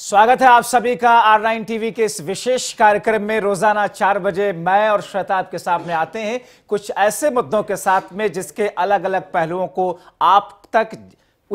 स्वागत है आप सभी का आर नाइन टीवी के इस विशेष कार्यक्रम में रोजाना चार बजे मैं और श्वेता आपके सामने आते हैं कुछ ऐसे मुद्दों के साथ में जिसके अलग अलग पहलुओं को आप तक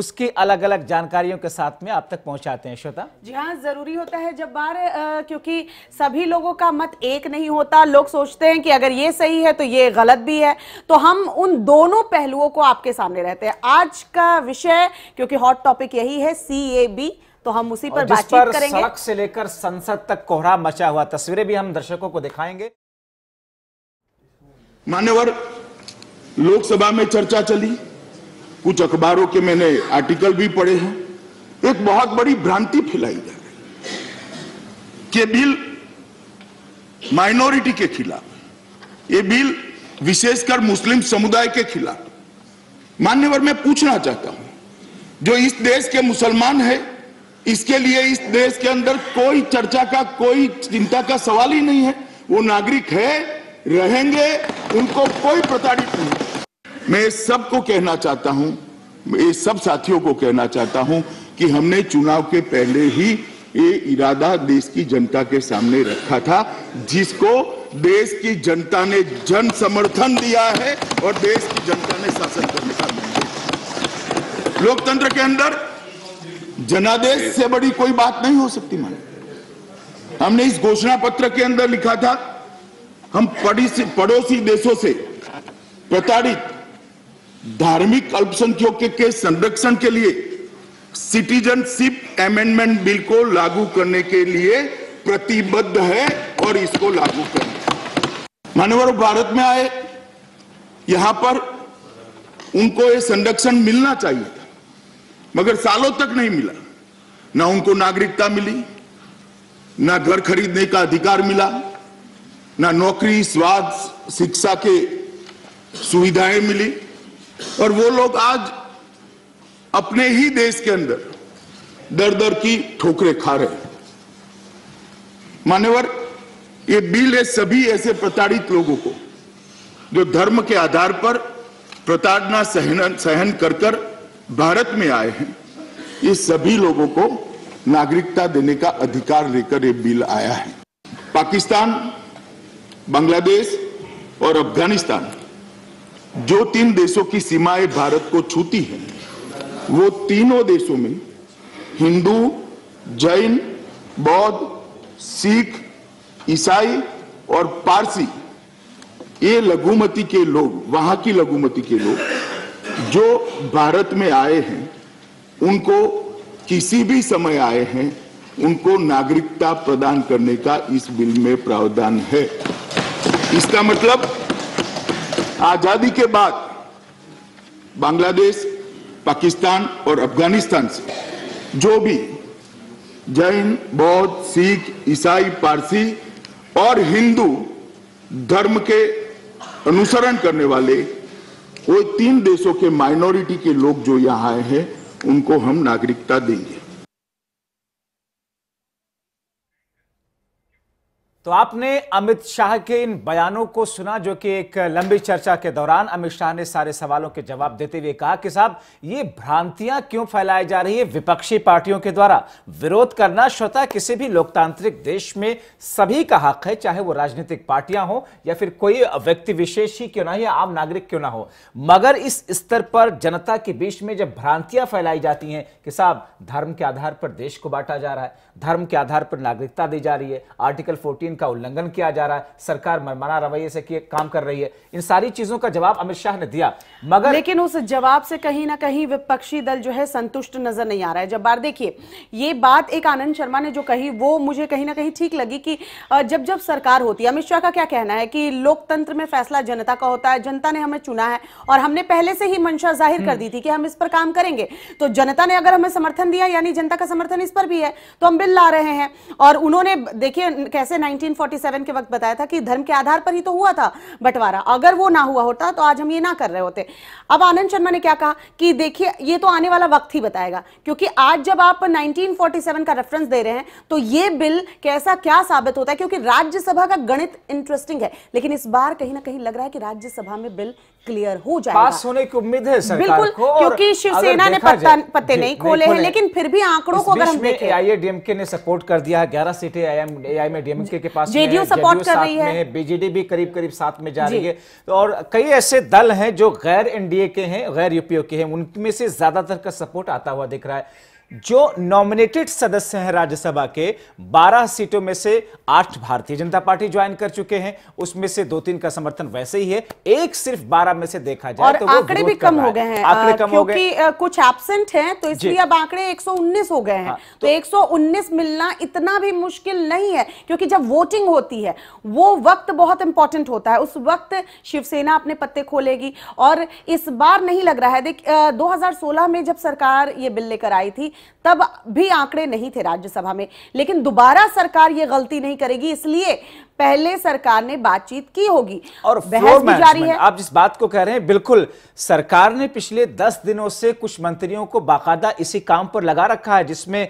उसकी अलग अलग जानकारियों के साथ में आप तक पहुंचाते हैं श्वेता जी हाँ जरूरी होता है जब बार आ, क्योंकि सभी लोगों का मत एक नहीं होता लोग सोचते हैं कि अगर ये सही है तो ये गलत भी है तो हम उन दोनों पहलुओं को आपके सामने रहते हैं आज का विषय क्योंकि हॉट टॉपिक यही है सी ए बी तो हम उसी पर बातचीत करेंगे सड़क से लेकर संसद तक कोहरा मचा हुआ तस्वीरें भी हम दर्शकों को दिखाएंगे मान्यवर लोकसभा में चर्चा चली कुछ अखबारों के मैंने आर्टिकल भी पढ़े हैं एक बहुत बड़ी भ्रांति फैलाई जा रही कि बिल माइनॉरिटी के खिलाफ ये बिल विशेषकर मुस्लिम समुदाय के खिलाफ मान्यवर मैं पूछना चाहता हूं जो इस देश के मुसलमान है इसके लिए इस देश के अंदर कोई चर्चा का कोई चिंता का सवाल ही नहीं है वो नागरिक है रहेंगे उनको कोई प्रताड़ित नहीं मैं सबको कहना चाहता हूं ये सब साथियों को कहना चाहता हूं कि हमने चुनाव के पहले ही ये इरादा देश की जनता के सामने रखा था जिसको देश की जनता ने जन समर्थन दिया है और देश की जनता ने शासन करने का लोकतंत्र के अंदर जनादेश से बड़ी कोई बात नहीं हो सकती मान हमने इस घोषणा पत्र के अंदर लिखा था हम पड़ोसी पड़ोसी देशों से प्रताड़ित धार्मिक अल्पसंख्यकों के संरक्षण के लिए सिटीजनशिप एमेंडमेंट बिल को लागू करने के लिए प्रतिबद्ध है और इसको लागू करें मानवर भारत में आए यहां पर उनको ये संरक्षण मिलना चाहिए मगर सालों तक नहीं मिला ना उनको नागरिकता मिली ना घर खरीदने का अधिकार मिला ना नौकरी स्वास्थ्य शिक्षा के सुविधाएं मिली और वो लोग आज अपने ही देश के अंदर दर दर की ठोकरें खा रहे मान्यवर ये बिल है सभी ऐसे प्रताड़ित लोगों को जो धर्म के आधार पर प्रताड़ना सहन सहन कर कर भारत में आए हैं ये सभी लोगों को नागरिकता देने का अधिकार लेकर ये बिल आया है पाकिस्तान बांग्लादेश और अफगानिस्तान जो तीन देशों की सीमाएं भारत को छूती है वो तीनों देशों में हिंदू जैन बौद्ध सिख ईसाई और पारसी ये लघुमती के लोग वहां की लघुमती के लोग जो भारत में आए हैं उनको किसी भी समय आए हैं उनको नागरिकता प्रदान करने का इस बिल में प्रावधान है इसका मतलब आजादी के बाद बांग्लादेश पाकिस्तान और अफगानिस्तान से जो भी जैन बौद्ध सिख ईसाई पारसी और हिंदू धर्म के अनुसरण करने वाले वो तीन देशों के माइनॉरिटी के लोग जो यहाँ आए हैं उनको हम नागरिकता देंगे तो आपने अमित शाह के इन बयानों को सुना जो कि एक लंबी चर्चा के दौरान अमित शाह ने सारे सवालों के जवाब देते हुए कहा कि साहब ये भ्रांतियां क्यों फैलाई जा रही है विपक्षी पार्टियों के द्वारा विरोध करना स्वतः किसी भी लोकतांत्रिक देश में सभी का हक है चाहे वो राजनीतिक पार्टियां हो या फिर कोई व्यक्ति विशेष ही क्यों ना या आम नागरिक क्यों ना हो मगर इस स्तर पर जनता के बीच में जब भ्रांतियां फैलाई जाती हैं कि साहब धर्म के आधार पर देश को बांटा जा रहा है धर्म के आधार पर नागरिकता दी जा रही है आर्टिकल फोर्टीन इनका उल्लंघन किया जा रहा है सरकार मनमाना रवैये से किए काम कर रही है इन सारी चीजों का जवाब अमित शाह ने दिया मगर लेकिन उस जवाब से कहीं ना कहीं विपक्षी दल जो है संतुष्ट नजर नहीं आ रहा है जब बार देखिए ये बात एक आनंद शर्मा ने जो कही वो मुझे कहीं ना कहीं ठीक लगी कि जब जब सरकार होती है अमित शाह का क्या कहना है कि लोकतंत्र में फैसला जनता का होता है जनता ने हमें चुना है और हमने पहले से ही मंशा जाहिर कर दी थी कि हम इस पर काम करेंगे तो जनता ने अगर हमें समर्थन दिया यानी जनता का समर्थन इस पर भी है तो हम बिल ला रहे हैं और उन्होंने देखिए कैसे 1947 के वक्त बताया था कि धर्म के आधार पर ही तो हुआ था बंटवारा अगर वो ना हुआ होता तो आज हम ये ना कर रहे होते अब आनंद शर्मा ने क्या कहा कि देखिए ये तो आने वाला वक्त ही बताएगा क्योंकि आज जब आप 1947 का रेफरेंस दे रहे हैं तो ये बिल कैसा क्या साबित होता है क्योंकि राज्यसभा का गणित इंटरेस्टिंग है लेकिन इस बार कहीं ना कहीं लग रहा है कि राज्यसभा में बिल क्लियर हो जाएगा पास होने की उम्मीद है सरकार बिल्कुल को क्योंकि शिवसेना ने पत्ता, पत्ते नहीं खोले खोले हैं लेकिन फिर भी आंकड़ों को अगर हम देखें आई एआईएडीएमके ने सपोर्ट कर दिया है ग्यारह सीटें आई में डीएमके के पास जेडीयू सपोर्ट कर रही है बीजेडी भी करीब करीब साथ में जा रही है तो और कई ऐसे दल है जो गैर एनडीए के हैं गैर यूपीओ के हैं उनमें से ज्यादातर का सपोर्ट आता हुआ दिख रहा है जो नॉमिनेटेड सदस्य हैं राज्यसभा के 12 सीटों में से आठ भारतीय जनता पार्टी ज्वाइन कर चुके हैं उसमें से दो तीन का समर्थन वैसे ही है एक सिर्फ 12 में से देखा जाए और तो आंकड़े भी कम हो गए हैं आंकड़े कम हो गए कुछ एबसेंट हैं तो इसलिए अब आंकड़े 119 हो गए हैं हाँ, तो, तो 119 मिलना इतना भी मुश्किल नहीं है क्योंकि जब वोटिंग होती है वो वक्त बहुत इंपॉर्टेंट होता है उस वक्त शिवसेना अपने पत्ते खोलेगी और इस बार नहीं लग रहा है देख दो में जब सरकार ये बिल लेकर आई थी तब भी आंकड़े नहीं थे राज्यसभा में लेकिन दोबारा सरकार ये गलती नहीं करेगी इसलिए पहले सरकार ने बातचीत की होगी और बहस भी जारी है आप जिस बात को कह रहे हैं बिल्कुल सरकार ने पिछले दस दिनों से कुछ मंत्रियों को बाकायदा इसी काम पर लगा रखा है जिसमें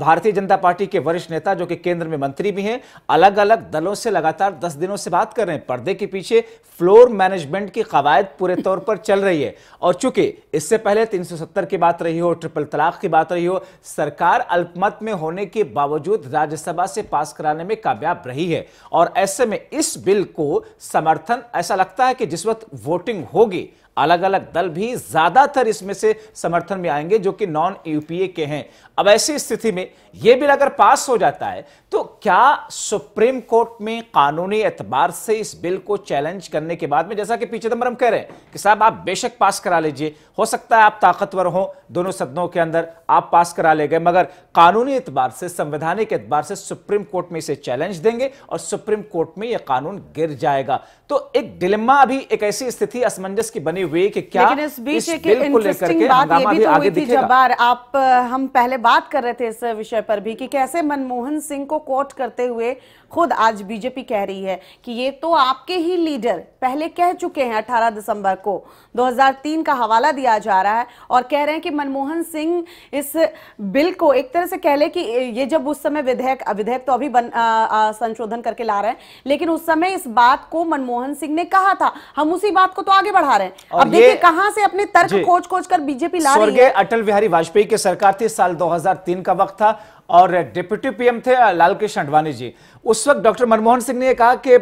भारतीय जनता पार्टी के वरिष्ठ नेता जो कि केंद्र में मंत्री भी हैं अलग अलग दलों से लगातार दस दिनों से बात कर रहे हैं पर्दे के पीछे फ्लोर मैनेजमेंट की कवायद पूरे तौर पर चल रही है और चूंकि इससे पहले तीन की बात रही हो ट्रिपल तलाक की बात रही हो सरकार अल्पमत में होने के बावजूद राज्यसभा से पास कराने में कामयाब रही है और ऐसे में इस बिल को समर्थन ऐसा लगता है कि जिस वक्त वोटिंग होगी अलग अलग दल भी ज्यादातर इसमें से समर्थन में आएंगे जो कि नॉन यूपीए के हैं अब ऐसी स्थिति में यह बिल अगर पास हो जाता है तो क्या सुप्रीम कोर्ट में कानूनी एतबार से इस बिल को चैलेंज करने के बाद में जैसा कि पी चिदम्बरम कह रहे हैं कि साहब आप बेशक पास करा लीजिए हो सकता है आप ताकतवर हो दोनों सदनों के अंदर आप पास करा ले गए मगर कानूनी एतबार से संवैधानिक एतबार से सुप्रीम कोर्ट में इसे चैलेंज देंगे और सुप्रीम कोर्ट में यह कानून गिर जाएगा तो एक डिलिम्मा अभी एक ऐसी स्थिति असमंजस की बनी हुई कि क्या इस को लेकर तो आप हम पहले बात कर रहे थे इस विषय पर भी कि कैसे मनमोहन सिंह को को कोट करते हुए खुद आज बीजेपी कह रही है कि ये तो आपके ही लीडर पहले कह चुके हैं 18 दिसंबर को 2003 का हवाला दिया जा रहा है और कह रहे हैं कि मनमोहन सिंह इस बिल को एक तरह से कह ले कि ये जब उस समय विधेयक विधेयक तो अभी बन, आ, आ, संशोधन करके ला रहे हैं लेकिन उस समय इस बात को मनमोहन सिंह ने कहा था हम उसी बात को तो आगे बढ़ा रहे हैं अब देखिए कहां से अपने तर्क खोज खोज कर बीजेपी ला रही है अटल बिहारी वाजपेयी की सरकार थी साल दो का वक्त था और डिप्यूटी पीएम थे लालकृष्ण अडवाणी जी उस वक्त डॉक्टर मनमोहन सिंह ने कहा कि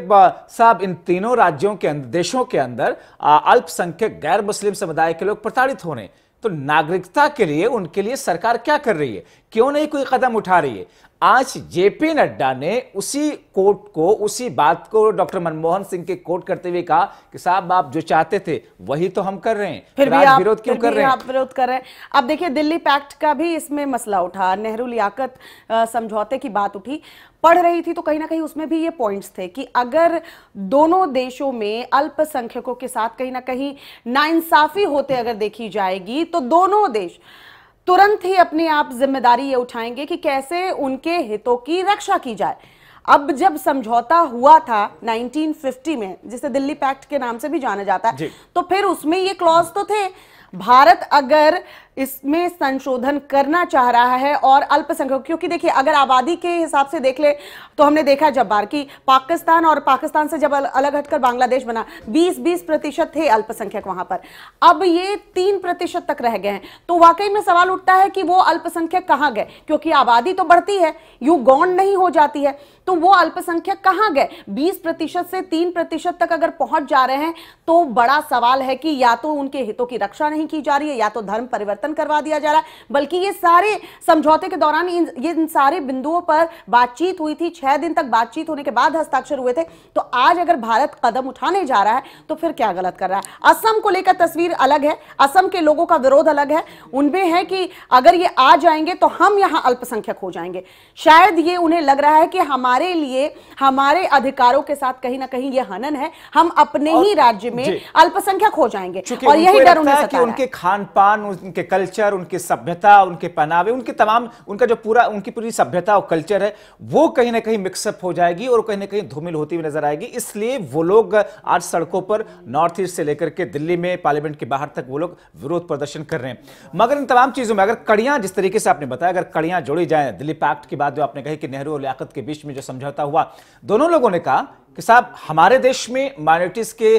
साहब इन तीनों राज्यों के देशों के अंदर अल्पसंख्यक गैर मुस्लिम समुदाय के लोग प्रताड़ित हो रहे तो नागरिकता के लिए उनके लिए सरकार क्या कर रही है क्यों नहीं कोई कदम उठा रही है आज जेपी नड्डा ने उसी कोर्ट को उसी बात को डॉक्टर मनमोहन सिंह के कोर्ट करते हुए कहा कि साहब आप जो चाहते थे वही तो हम कर रहे हैं फिर भी आप विरोध क्यों कर रहे हैं आप विरोध कर रहे हैं अब देखिए दिल्ली पैक्ट का भी इसमें मसला उठा नेहरू लियाकत समझौते की बात उठी पढ़ रही थी तो कहीं ना कहीं उसमें भी ये पॉइंट्स थे कि अगर दोनों देशों में अल्पसंख्यकों के साथ कहीं ना कहीं नाइंसाफी होते अगर देखी जाएगी तो दोनों देश तुरंत ही अपने आप जिम्मेदारी ये उठाएंगे कि कैसे उनके हितों की रक्षा की जाए अब जब समझौता हुआ था 1950 में जिसे दिल्ली पैक्ट के नाम से भी जाना जाता है तो फिर उसमें ये क्लॉज तो थे भारत अगर इसमें संशोधन करना चाह रहा है और अल्पसंख्यक क्योंकि देखिए अगर आबादी के हिसाब से देख ले तो हमने देखा जब्बार की पाकिस्तान और पाकिस्तान से जब अलग हटकर बांग्लादेश बना 20-20 प्रतिशत थे अल्पसंख्यक वहां पर अब ये तीन प्रतिशत तक रह गए हैं तो वाकई में सवाल उठता है कि वो अल्पसंख्यक कहाँ गए क्योंकि आबादी तो बढ़ती है यू गौंड नहीं हो जाती है तो वो अल्पसंख्यक कहाँ गए बीस प्रतिशत से तीन प्रतिशत तक अगर पहुंच जा रहे हैं तो बड़ा सवाल है कि या तो उनके हितों की रक्षा नहीं की जा रही है या तो धर्म परिवर्तन परिवर्तन करवा दिया जा रहा है बल्कि ये सारे समझौते के दौरान इन ये इन सारे बिंदुओं पर बातचीत हुई थी छह दिन तक बातचीत होने के बाद हस्ताक्षर हुए थे तो आज अगर भारत कदम उठाने जा रहा है तो फिर क्या गलत कर रहा है असम को लेकर तस्वीर अलग है असम के लोगों का विरोध अलग है उनमें है कि अगर ये आ जाएंगे तो हम यहां अल्पसंख्यक हो जाएंगे शायद ये उन्हें लग रहा है कि हमारे लिए हमारे अधिकारों के साथ कहीं ना कहीं ये हनन है हम अपने ही राज्य में अल्पसंख्यक हो जाएंगे और यही डर उन्हें उनके खान पान उनके कल्चर उनकी सभ्यता उनके पहनावे उनके तमाम उनका जो पूरा उनकी पूरी सभ्यता और कल्चर है वो कहीं ना कहीं मिक्सअप हो जाएगी और कहीं ना कहीं धूमिल होती हुई नजर आएगी इसलिए वो लोग आज सड़कों पर नॉर्थ ईस्ट से लेकर के दिल्ली में पार्लियामेंट के बाहर तक वो लोग विरोध प्रदर्शन कर रहे हैं मगर इन तमाम चीज़ों में अगर कड़ियाँ जिस तरीके से आपने बताया अगर कड़ियाँ जोड़ी जाए दिल्ली पैक्ट की बात जो आपने कही कि नेहरू और लियाकत के बीच में जो समझौता हुआ दोनों लोगों ने कहा कि साहब हमारे देश में माइनॉरिटीज के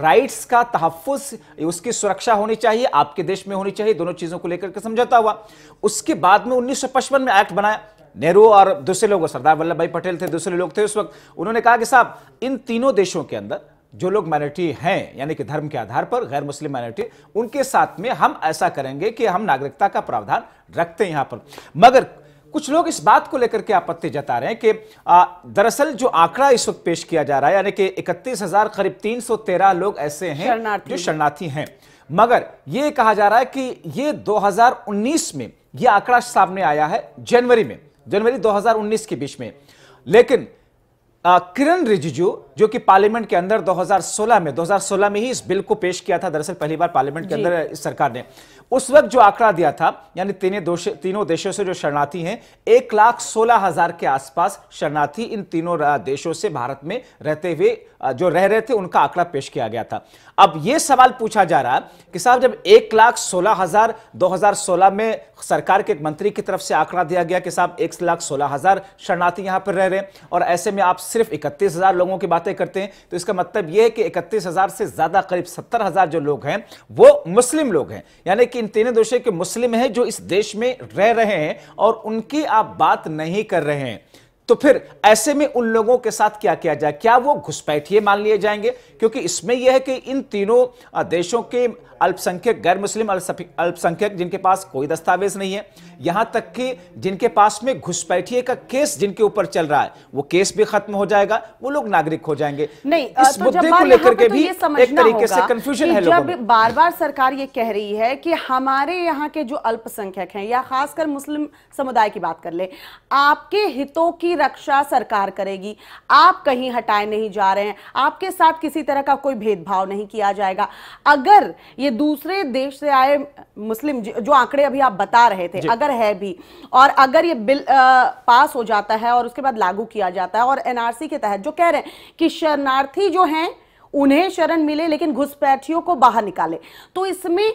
राइट्स का तहफुज उसकी सुरक्षा होनी चाहिए आपके देश में होनी चाहिए दोनों चीज़ों को लेकर के समझौता हुआ उसके बाद में पचपन में एक्ट बनाया नेहरू और दूसरे लोग सरदार वल्लभ भाई पटेल थे दूसरे लोग थे उस वक्त उन्होंने कहा कि साहब इन तीनों देशों के अंदर जो लोग माइनॉरिटी हैं यानी कि धर्म के आधार पर गैर मुस्लिम माइनॉरिटी उनके साथ में हम ऐसा करेंगे कि हम नागरिकता का प्रावधान रखते हैं यहां पर मगर कुछ लोग इस बात को लेकर के आपत्ति जता रहे हैं कि दरअसल जो आंकड़ा इस वक्त पेश किया जा रहा है यानी कि इकतीस हजार करीब 313 लोग ऐसे हैं शरणार्थी। जो शरणार्थी हैं मगर ये कहा जा रहा है कि ये 2019 में ये आंकड़ा सामने आया है जनवरी में जनवरी 2019 के बीच में लेकिन किरण रिजिजू जो कि पार्लियामेंट के अंदर 2016 में 2016 में ही इस बिल को पेश किया था दरअसल पहली बार पार्लियामेंट के अंदर इस सरकार ने उस वक्त जो आंकड़ा दिया था यानी तीनों तीनों देशों से जो शरणार्थी हैं एक लाख सोलह हजार के आसपास शरणार्थी इन तीनों देशों से भारत में रहते हुए जो रह रहे थे उनका आंकड़ा पेश किया गया था अब यह सवाल पूछा जा रहा कि साहब जब एक लाख सोलह हजार दो हजार सोलह में सरकार के एक मंत्री की तरफ से आंकड़ा दिया गया कि साहब एक लाख सोलह हजार शरणार्थी यहां पर रह रहे हैं और ऐसे में आप सिर्फ इकतीस हजार लोगों की बातें करते हैं तो इसका मतलब यह है कि इकतीस हजार से ज्यादा करीब सत्तर हजार जो लोग हैं वो मुस्लिम लोग हैं यानी कि कि इन तीनों देशों के मुस्लिम हैं जो इस देश में रह रहे हैं और उनकी आप बात नहीं कर रहे हैं तो फिर ऐसे में उन लोगों के साथ क्या किया जाए क्या वो घुसपैठिए मान लिए जाएंगे क्योंकि इसमें यह है कि इन तीनों देशों के अल्पसंख्यक गैर मुस्लिम अल्पसंख्यक जिनके पास कोई दस्तावेज नहीं है यहां तक कि जिनके पास में घुसपैठिए का केस जिनके ऊपर चल रहा है वो केस भी खत्म हो जाएगा वो लोग नागरिक हो जाएंगे नहीं इस तो मुद्दे को लेकर के तो भी एक तरीके से कंफ्यूजन है जब बार बार सरकार ये कह रही है कि हमारे यहाँ के जो अल्पसंख्यक है या खासकर मुस्लिम समुदाय की बात कर ले आपके हितों की रक्षा सरकार करेगी आप कहीं हटाए नहीं जा रहे हैं आपके साथ किसी तरह का कोई भेदभाव नहीं किया जाएगा अगर ये दूसरे देश से आए मुस्लिम जो आंकड़े अभी आप बता रहे थे अगर है भी और अगर ये बिल आ, पास हो जाता है और उसके बाद लागू किया जाता है और एनआरसी के तहत जो कह रहे हैं कि शरणार्थी जो हैं उन्हें शरण मिले लेकिन घुसपैठियों को बाहर निकाले तो इसमें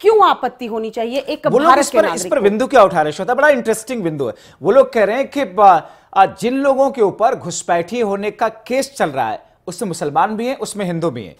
क्यों आपत्ति होनी चाहिए एक वो भारत इस पर, इस पर बिंदु क्या उठा रहे श्वेता बड़ा इंटरेस्टिंग बिंदु है वो लोग कह रहे हैं कि जिन लोगों के ऊपर घुसपैठी होने का केस चल रहा है उसमें मुसलमान भी हैं उसमें हिंदू भी हैं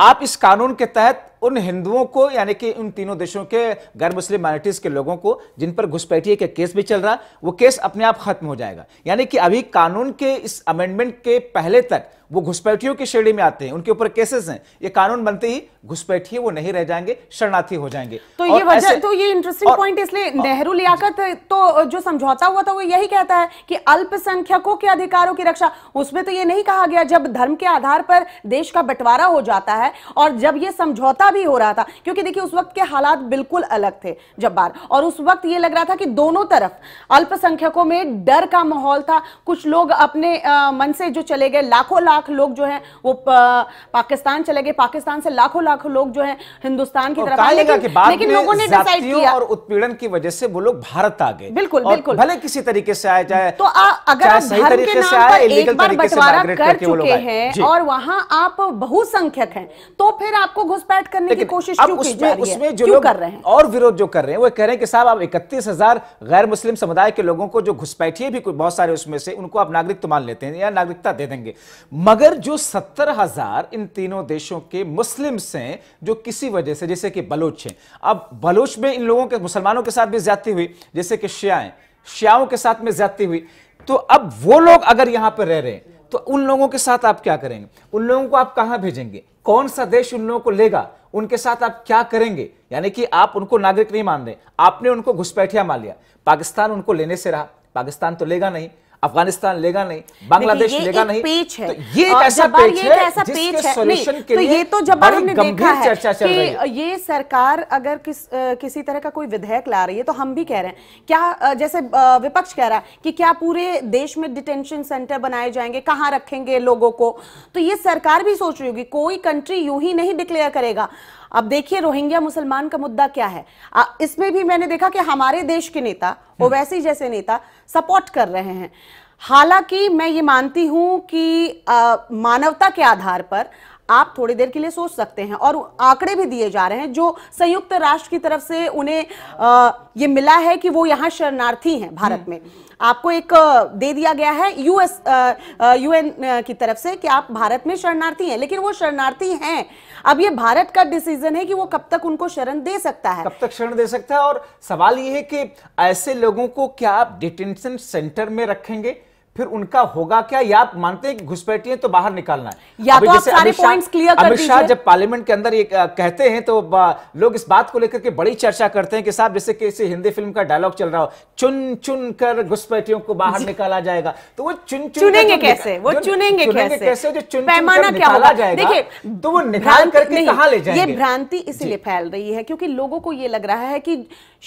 आप इस कानून के तहत उन हिंदुओं को यानी कि उन तीनों देशों के गैर मुस्लिम माइनॉरिटीज़ के लोगों को जिन पर घुसपैठिए के केस भी चल रहा वो केस अपने आप खत्म हो जाएगा यानी कि अभी कानून के इस अमेंडमेंट के पहले तक वो घुसपैठियों की श्रेणी में आते हैं उनके ऊपर केसेस हैं ये कानून बनते ही घुसपैठिए वो नहीं रह जाएंगे शरणार्थी हो जाएंगे तो ये वजह तो ये इंटरेस्टिंग पॉइंट इसलिए नेहरू लियाकत तो जो समझौता हुआ था वो यही कहता है कि अल्पसंख्यकों के अधिकारों की रक्षा उसमें तो ये नहीं कहा गया जब धर्म के आधार पर देश का बंटवारा हो जाता है और जब ये समझौता भी हो रहा था क्योंकि देखिए उस वक्त के हालात बिल्कुल अलग थे जब्बार और उस वक्त ये लग रहा था कि दोनों तरफ अल्पसंख्यकों में डर का माहौल था कुछ लोग अपने आ, मन से जो चले गए लाखों लाख लोग जो हैं वो पाकिस्तान चले गए पाकिस्तान से लाखों लाखों लोग जो हैं हिंदुस्तान की तरफ लेकिन, लेकिन लोगों ने डिसाइड किया और उत्पीड़न की वजह से वो लोग भारत आ गए बिल्कुल बिल्कुल भले किसी तरीके से आए जाए तो अगर बंटवारा कर चुके हैं और वहां आप बहुसंख्यक हैं तो फिर आपको घुसपैठ करने की कोशिश क्यों की जा रही है उसमें जो लोग कर रहे हैं और विरोध जो कर रहे हैं वो कह रहे हैं कि साहब आप इकतीस हजार गैर मुस्लिम समुदाय के लोगों को जो घुसपैठिए भी बहुत सारे उसमें से उनको आप नागरिक मान लेते हैं या नागरिकता दे देंगे मगर जो सत्तर हजार इन तीनों देशों के मुस्लिम हैं जो किसी वजह से जैसे कि बलोच हैं अब बलोच में इन लोगों के मुसलमानों के साथ भी ज्यादा हुई जैसे कि शिया शियाओं के साथ में ज्यादा हुई तो अब वो लोग अगर यहां पर रह रहे हैं तो उन लोगों के साथ आप क्या करेंगे उन लोगों को आप कहां भेजेंगे कौन सा देश उन लोगों को लेगा उनके साथ आप क्या करेंगे यानी कि आप उनको नागरिक नहीं मान रहे आपने उनको घुसपैठिया मान लिया पाकिस्तान उनको लेने से रहा पाकिस्तान तो लेगा नहीं अफगानिस्तान लेगा नहीं बांग्लादेश लेगा नहीं पेच है तो ये एक ऐसा पेच है ऐसा तो तो पेच है सोल्यूशन के लिए तो जब्बार हमने देखा है कि ये सरकार अगर किस किसी तरह का कोई विधेयक ला रही है तो हम भी कह रहे हैं क्या जैसे विपक्ष कह रहा है कि क्या पूरे देश में डिटेंशन सेंटर बनाए जाएंगे कहाँ रखेंगे लोगों को तो ये सरकार भी सोच रही होगी कोई कंट्री यूं ही नहीं डिक्लेयर करेगा अब देखिए रोहिंग्या मुसलमान का मुद्दा क्या है इसमें भी मैंने देखा कि हमारे देश के नेता हम्म। ओवैसी जैसे नेता सपोर्ट कर रहे हैं हालांकि मैं ये मानती हूँ कि आ, मानवता के आधार पर आप थोड़ी देर के लिए सोच सकते हैं और आंकड़े भी दिए जा रहे हैं जो संयुक्त राष्ट्र की तरफ से उन्हें आ, ये मिला है कि वो यहाँ शरणार्थी हैं भारत में आपको एक दे दिया गया है यूएस यूएन की तरफ से कि आप भारत में शरणार्थी हैं लेकिन वो शरणार्थी हैं अब ये भारत का डिसीजन है कि वो कब तक उनको शरण दे सकता है कब तक शरण दे सकता है और सवाल ये है कि ऐसे लोगों को क्या आप डिटेंशन सेंटर में रखेंगे फिर उनका होगा क्या या आप मानते हैं कि घुसपैठी है तो बाहर निकालना है या तो आप सारे पॉइंट्स क्लियर कर अमित शाह जब पार्लियामेंट के अंदर ये कहते हैं तो लोग इस बात को लेकर के बड़ी चर्चा करते हैं कि साहब जैसे किसी हिंदी फिल्म का डायलॉग चल रहा हो चुन चुन कर घुसपैठियों को बाहर निकाला जाएगा तो वो चुन चुनेंगे कैसे वो चुनेंगे कैसे जो चुन पैमाना क्या होगा देखिए तो वो निकाल करके कहा ले जाएंगे ये भ्रांति इसीलिए फैल रही है क्योंकि लोगों को ये लग रहा है कि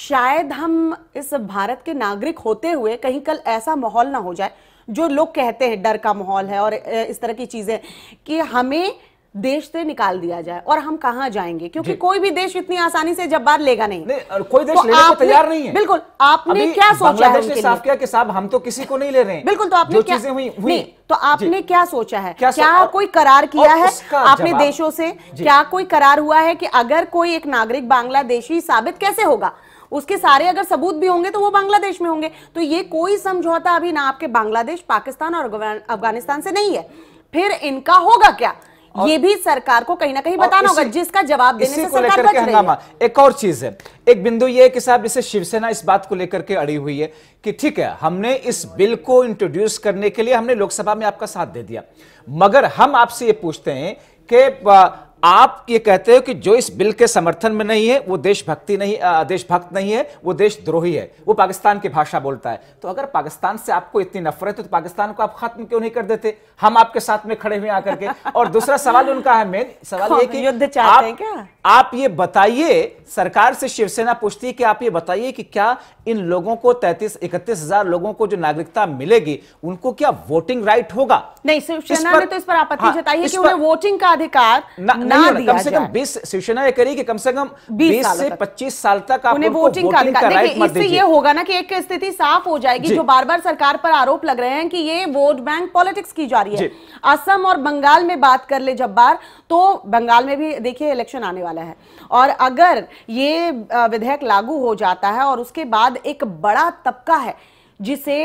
शायद हम इस भारत के नागरिक होते हुए कहीं कल ऐसा माहौल ना हो जाए जो लोग कहते हैं डर का माहौल है और इस तरह की चीज़ें कि हमें देश से निकाल दिया जाए और हम कहा जाएंगे क्योंकि कोई भी देश इतनी आसानी से जब बार लेगा नहीं, नहीं कोई देश तो लेने को तैयार नहीं है बिल्कुल आपने क्या सोचा है ने साफ किया कि साहब हम तो किसी को नहीं ले रहे हैं बिल्कुल तो आपने क्या हुई, हुई नहीं तो आपने क्या सोचा है क्या, क्या कोई करार किया है आपने देशों से क्या कोई करार हुआ है कि अगर कोई एक नागरिक बांग्लादेशी साबित कैसे होगा उसके सारे अगर सबूत भी होंगे तो वो बांग्लादेश में होंगे तो ये कोई समझौता अभी ना आपके बांग्लादेश पाकिस्तान और अफगानिस्तान से नहीं है फिर इनका होगा क्या ये भी सरकार को कहीं ना कहीं बताना होगा जिसका जवाब देने से सरकार बच रही है एक और चीज है एक बिंदु ये है कि साहब इसे शिवसेना इस बात को लेकर के अड़ी हुई है कि ठीक है हमने इस बिल को इंट्रोड्यूस करने के लिए हमने लोकसभा में आपका साथ दे दिया मगर हम आपसे ये पूछते हैं कि आप ये कहते हो कि जो इस बिल के समर्थन में नहीं है वो देशभक्ति नहीं देशभक्त नहीं है वो देशद्रोही है वो पाकिस्तान की भाषा बोलता है तो अगर पाकिस्तान से आपको इतनी नफरत है तो पाकिस्तान को आप खत्म क्यों नहीं कर देते हम आपके साथ में खड़े हुए आकर के और दूसरा सवाल उनका है मेन सवाल ये कि युद्ध चाहते हैं क्या आप ये बताइए सरकार से शिवसेना पूछती है कि आप ये बताइए कि क्या इन लोगों को तैतीस इकतीस हजार लोगों को जो नागरिकता मिलेगी उनको क्या वोटिंग राइट होगा नहीं शिवसेना ने तो इस पर आपत्ति हाँ, जताई है कि उन्हें वोटिंग का अधिकार दिया कम से कम बीस शिवसेना कम से कम बीस से पच्चीस साल तक उन्हें वोटिंग इससे ये होगा ना कि एक स्थिति साफ हो जाएगी जो बार बार सरकार पर आरोप लग रहे हैं कि ये वोट बैंक पॉलिटिक्स की जा रही है असम और बंगाल में बात कर ले जब बार तो बंगाल में भी देखिए इलेक्शन आने वाला है और अगर ये विधेयक लागू हो जाता है और उसके बाद एक बड़ा तबका है जिसे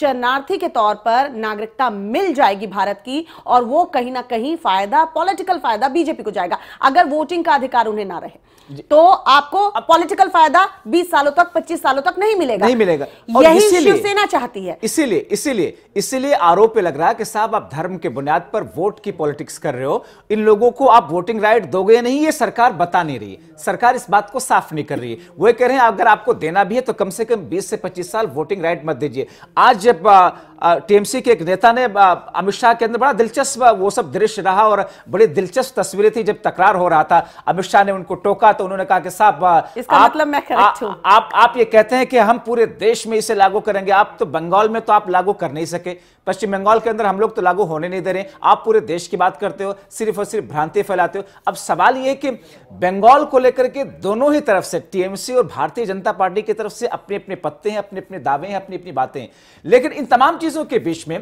शरणार्थी के तौर पर नागरिकता मिल जाएगी भारत की और वो कहीं ना कहीं फायदा पॉलिटिकल फायदा बीजेपी को जाएगा अगर वोटिंग का अधिकार उन्हें ना रहे तो आपको पॉलिटिकल फायदा 20 सालों तक 25 सालों तक नहीं मिलेगा नहीं मिलेगा यही शिवसेना चाहती है इसीलिए इसीलिए इसीलिए आरोप लग रहा है कि साहब आप धर्म के बुनियाद पर वोट की पॉलिटिक्स कर रहे हो इन लोगों को आप वोटिंग राइट दोगे नहीं ये सरकार बता नहीं रही सरकार इस बात को साफ नहीं कर रही है वो कह रहे हैं अगर आपको देना भी है तो कम से कम बीस से पच्चीस साल वोटिंग राइट मत दीजिए आज जब टीएमसी के एक नेता ने अमित शाह के अंदर बड़ा दिलचस्प वो सब दृश्य रहा और बड़ी दिलचस्प तस्वीरें थी जब तकरार हो रहा था अमित शाह ने उनको टोका तो तो उन्होंने कहा कि साहब आप, मतलब मैं आ, आप आप ये कहते हैं कि हम पूरे देश में इसे लागू करेंगे आप तो बंगाल में तो आप लागू कर नहीं सके पश्चिम बंगाल के अंदर हम लोग तो लागू होने नहीं दे रहे आप पूरे देश की बात करते हो सिर्फ और सिर्फ भ्रांति फैलाते हो अब सवाल ये कि बंगाल को लेकर के दोनों ही तरफ से टीएमसी और भारतीय जनता पार्टी की तरफ से अपने अपने पत्ते हैं अपने अपने दावे हैं अपनी अपनी बातें लेकिन इन तमाम चीजों के बीच में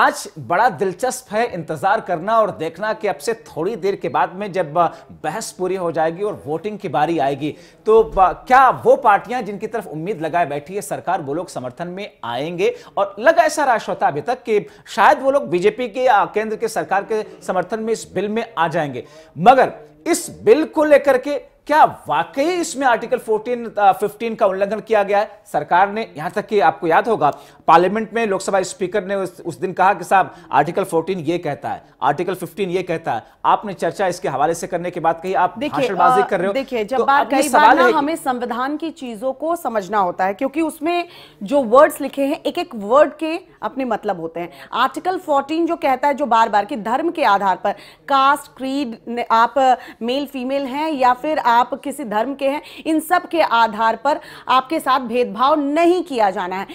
आज बड़ा दिलचस्प है इंतजार करना और देखना कि अब से थोड़ी देर के बाद में जब बहस पूरी हो जाएगी और वोटिंग की बारी आएगी तो क्या वो पार्टियां जिनकी तरफ उम्मीद लगाए बैठी है सरकार वो लोग समर्थन में आएंगे और लगा ऐसा राश होता अभी तक कि शायद वो लोग बीजेपी के केंद्र के सरकार के समर्थन में इस बिल में आ जाएंगे मगर इस बिल को लेकर के क्या वाकई इसमें आर्टिकल 14 15 का उल्लंघन किया गया है सरकार ने यहां तक कि आपको याद होगा पार्लियामेंट में लोकसभा स्पीकर ने उस, उस दिन कहा कि साहब आर्टिकल 14 ये कहता है आर्टिकल 15 ये कहता है आपने चर्चा इसके हवाले से करने के बाद कही आप भाषणबाजी कर रहे हो देखिए जब तो बार कई बार ना हमें संविधान की चीजों को समझना होता है क्योंकि उसमें जो वर्ड्स लिखे हैं एक एक वर्ड के अपने मतलब होते हैं आर्टिकल फोर्टीन जो कहता है जो बार बार की धर्म के आधार पर कास्ट क्रीड आप मेल फीमेल हैं या फिर आप किसी धर्म के हैं इन सब के आधार पर आपके साथ भेदभाव नहीं किया जाना है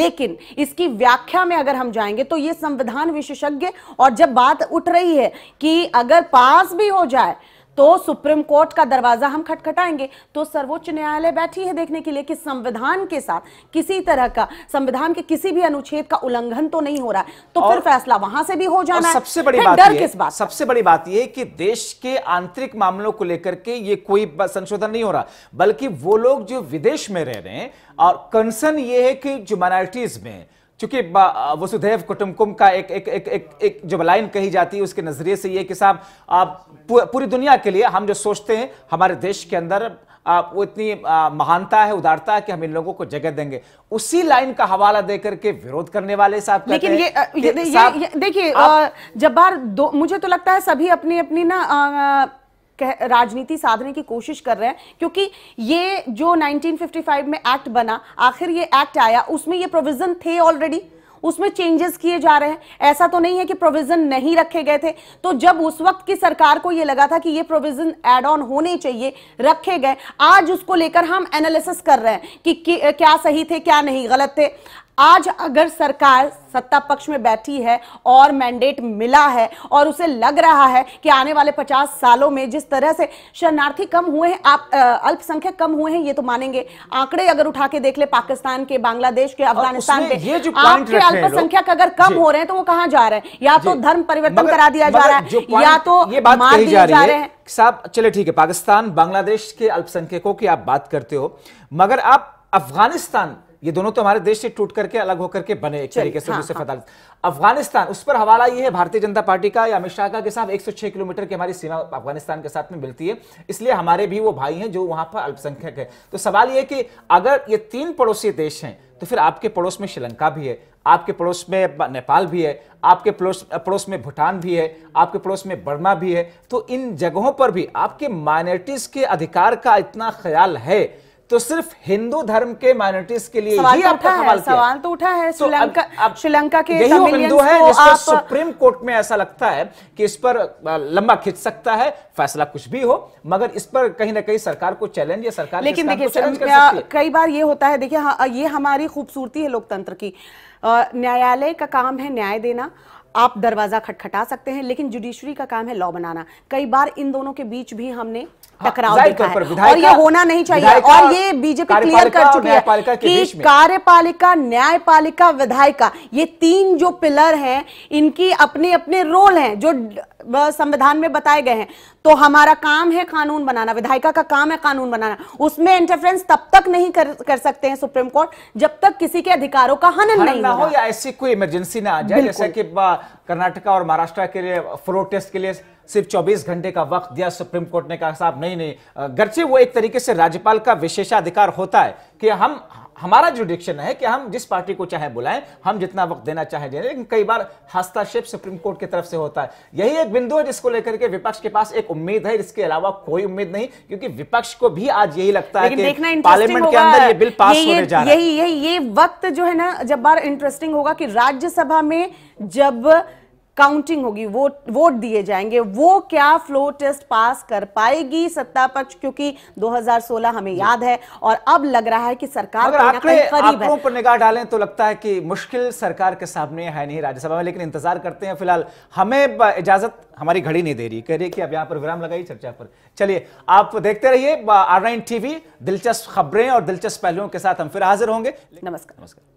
लेकिन इसकी व्याख्या में अगर हम जाएंगे तो ये संविधान विशेषज्ञ और जब बात उठ रही है कि अगर पास भी हो जाए तो सुप्रीम कोर्ट का दरवाजा हम खटखटाएंगे तो सर्वोच्च न्यायालय बैठी है देखने के लिए कि संविधान के साथ किसी तरह का संविधान के किसी भी अनुच्छेद का उल्लंघन तो नहीं हो रहा है तो फिर फैसला वहां से भी हो जाना सबसे बड़ी बात डर किस बात सबसे बड़ी बात यह कि देश के आंतरिक मामलों को लेकर के ये कोई संशोधन नहीं हो रहा बल्कि वो लोग जो विदेश में रह रहे हैं और कंसर्न ये है कि जो माइनॉरिटीज में चूंकि वसुधैव कुटुम्बकम का एक एक एक एक, एक जो लाइन कही जाती है उसके नजरिए से ये कि साहब पूरी दुनिया के लिए हम जो सोचते हैं हमारे देश के अंदर आ, वो इतनी महानता है उदारता है कि हम इन लोगों को जगह देंगे उसी लाइन का हवाला देकर के विरोध करने वाले साहब लेकिन ये, ये, ये, ये देखिए जब्बार दो मुझे तो लगता है सभी अपनी अपनी ना आ, राजनीति साधने की कोशिश कर रहे हैं क्योंकि ये जो 1955 में एक्ट बना आखिर ये एक्ट आया उसमें ये प्रोविजन थे ऑलरेडी उसमें चेंजेस किए जा रहे हैं ऐसा तो नहीं है कि प्रोविजन नहीं रखे गए थे तो जब उस वक्त की सरकार को यह लगा था कि ये प्रोविजन एड ऑन होने चाहिए रखे गए आज उसको लेकर हम एनालिसिस कर रहे हैं कि, कि क्या सही थे क्या नहीं गलत थे आज अगर सरकार सत्ता पक्ष में बैठी है और मैंडेट मिला है और उसे लग रहा है कि आने वाले 50 सालों में जिस तरह से शरणार्थी कम हुए हैं आप अल्पसंख्यक कम हुए हैं ये तो मानेंगे आंकड़े अगर उठा के देख ले पाकिस्तान के बांग्लादेश के अफगानिस्तान के आपके अल्पसंख्यक अगर कम हो रहे हैं तो वो कहाँ जा रहे हैं या तो धर्म परिवर्तन करा दिया जा रहा है या तो मार दिए जा रहे हैं साहब चले ठीक है पाकिस्तान बांग्लादेश के अल्पसंख्यकों की आप बात करते हो मगर आप अफगानिस्तान ये दोनों तो हमारे देश से टूट करके अलग होकर के बने एक तरीके से हाँ, हाँ. अफगानिस्तान उस पर हवाला ये है भारतीय जनता पार्टी का या अमित शाह का कि साहब 106 किलोमीटर की हमारी सीमा अफगानिस्तान के साथ में मिलती है इसलिए हमारे भी वो भाई हैं जो वहां पर अल्पसंख्यक है तो सवाल ये कि अगर ये तीन पड़ोसी देश हैं तो फिर आपके पड़ोस में श्रीलंका भी है आपके पड़ोस में नेपाल भी है आपके पड़ोस पड़ोस में भूटान भी है आपके पड़ोस में बर्मा भी है तो इन जगहों पर भी आपके माइनॉरिटीज के अधिकार का इतना ख्याल है तो सिर्फ हिंदू धर्म के माइनोरिटीज के लिए सवाल ही तो उठा है सवाल तो उठा है तो श्रीलंका तो श्रीलंका के यही बिंदु है जिस आप... सुप्रीम कोर्ट में ऐसा लगता है कि इस पर लंबा खिंच सकता है फैसला कुछ भी हो मगर इस पर कहीं ना कहीं सरकार को चैलेंज या सरकार लेकिन देखिए कई बार ये होता है देखिए हाँ, ये हमारी खूबसूरती है लोकतंत्र की न्यायालय का काम है न्याय देना आप दरवाजा खटखटा सकते हैं लेकिन जुडिशरी का काम है लॉ बनाना कई बार इन दोनों के बीच भी हमने हाँ, टकराव हाँ, देखा है और ये होना नहीं चाहिए और ये बीजेपी क्लियर कर चुकी है कि कार्यपालिका न्यायपालिका विधायिका ये तीन जो पिलर हैं इनकी अपने अपने रोल हैं जो संविधान में बताए गए हैं तो हमारा काम है कानून बनाना विधायिका का काम है कानून बनाना उसमें इंटरफ्रेंस तब तक नहीं कर, कर सकते हैं सुप्रीम कोर्ट जब तक किसी के अधिकारों का हनन नहीं हो या ऐसी कोई इमरजेंसी ना आ जाए जैसे कि कर्नाटका और महाराष्ट्र के लिए फ्लोर टेस्ट के लिए सिर्फ 24 घंटे का वक्त दिया सुप्रीम कोर्ट ने कहा साहब नहीं नहीं गर्चे वो एक तरीके से राज्यपाल का विशेषाधिकार होता है कि हम हमारा जुडिक्शन है कि हम जिस पार्टी को चाहे बुलाएं हम जितना वक्त देना चाहे दें लेकिन कई बार हस्तक्षेप सुप्रीम कोर्ट की तरफ से होता है यही एक बिंदु है जिसको लेकर के विपक्ष के पास एक उम्मीद है इसके अलावा कोई उम्मीद नहीं क्योंकि विपक्ष को भी आज यही लगता है कि पार्लियामेंट के अंदर ये बिल पास होने जा रहा है यही यही ये वक्त जो है ना जब बार इंटरेस्टिंग होगा कि राज्यसभा में जब काउंटिंग होगी वोट वोट दिए जाएंगे वो क्या फ्लो टेस्ट पास कर पाएगी सत्ता पक्ष क्योंकि 2016 हमें याद है और अब लग रहा है कि सरकार आंकड़ों पर निगाह डालें तो लगता है कि मुश्किल सरकार के सामने है नहीं राज्यसभा में लेकिन इंतजार करते हैं फिलहाल हमें इजाजत हमारी घड़ी नहीं दे रही कह रही कि अब यहां पर विराम लगाइए चर्चा पर चलिए आप देखते रहिए आर टीवी दिलचस्प खबरें और दिलचस्प पहलुओं के साथ हम फिर हाजिर होंगे नमस्कार नमस्कार